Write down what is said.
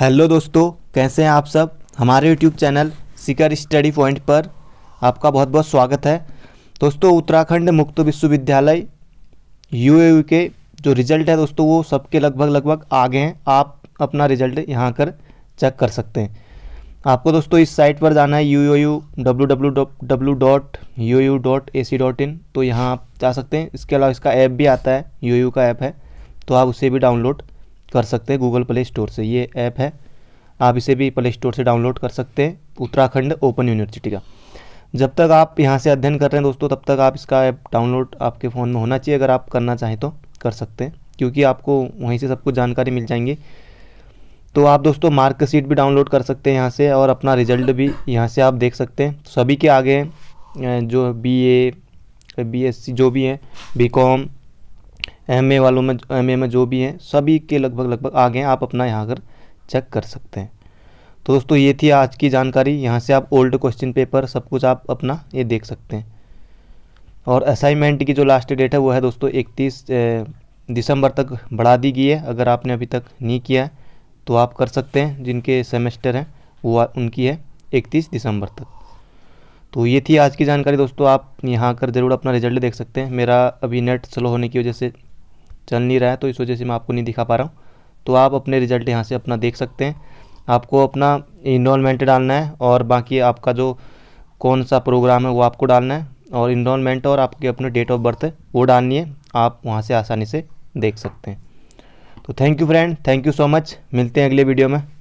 hello दोस्तों कैसे हैं आप सब हमारे YouTube channel Sikar Study Point पर आपका बहुत बहुत स्वागत है दोस्तों उत्तराखंड मुक्त विश्वविद्यालय यू के जो रिज़ल्ट है दोस्तों वो सबके लगभग लगभग आगे हैं आप अपना रिज़ल्ट यहाँ कर चेक कर सकते हैं आपको दोस्तों इस साइट पर जाना है U U W W dot U U dot A C dot in तो यहाँ आप जा सकते हैं इसके अलावा इसका ऐप भी आता है यू यू का ऐप है तो आप उसे भी डाउनलोड कर सकते हैं गूगल प्ले स्टोर से ये ऐप है आप इसे भी प्ले स्टोर से डाउनलोड कर सकते हैं उत्तराखंड ओपन यूनिवर्सिटी का जब तक आप यहाँ से अध्ययन कर रहे हैं दोस्तों तब तक आप इसका ऐप डाउनलोड आपके फ़ोन में होना चाहिए अगर आप करना चाहें तो कर सकते हैं क्योंकि आपको वहीं से सब कुछ जानकारी मिल जाएंगी तो आप दोस्तों मार्कशीट भी डाउनलोड कर सकते हैं यहाँ से और अपना रिजल्ट भी यहाँ से आप देख सकते हैं सभी के आगे जो B A B S C जो भी हैं बी कॉम एम वालों में एम में जो भी हैं सभी के लगभग लगभग आ गए आप अपना यहाँ कर चेक कर सकते हैं तो दोस्तों ये थी आज की जानकारी यहाँ से आप ओल्ड क्वेश्चन पेपर सब कुछ आप अपना ये देख सकते हैं और असाइनमेंट की जो लास्ट डेट है वो है दोस्तों इकतीस दिसंबर तक बढ़ा दी गई है अगर आपने अभी तक नहीं किया है तो आप कर सकते हैं जिनके सेमेस्टर हैं वो उनकी है इकतीस दिसंबर तक तो ये थी आज की जानकारी दोस्तों आप यहाँ आकर ज़रूर अपना रिजल्ट देख सकते हैं मेरा अभी नेट स्लो होने की वजह से चल नहीं रहा है तो इस वजह से मैं आपको नहीं दिखा पा रहा हूँ तो आप अपने रिजल्ट यहाँ से अपना देख सकते हैं आपको अपना इनरोलमेंट डालना है और बाकी आपका जो कौन सा प्रोग्राम है वो आपको डालना है और इनरोलमेंट और आपके अपने डेट ऑफ बर्थ है वो डालनी है आप वहाँ से आसानी से देख सकते हैं तो thank you friend thank you so much मिलते हैं अगले वीडियो में